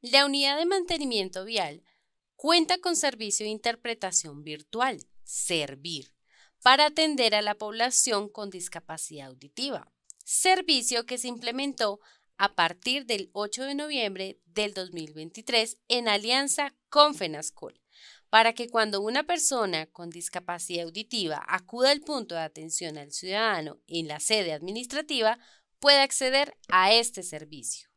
La unidad de mantenimiento vial cuenta con servicio de interpretación virtual, Servir, para atender a la población con discapacidad auditiva, servicio que se implementó a partir del 8 de noviembre del 2023 en alianza con FENASCOL, para que cuando una persona con discapacidad auditiva acuda al punto de atención al ciudadano en la sede administrativa, pueda acceder a este servicio.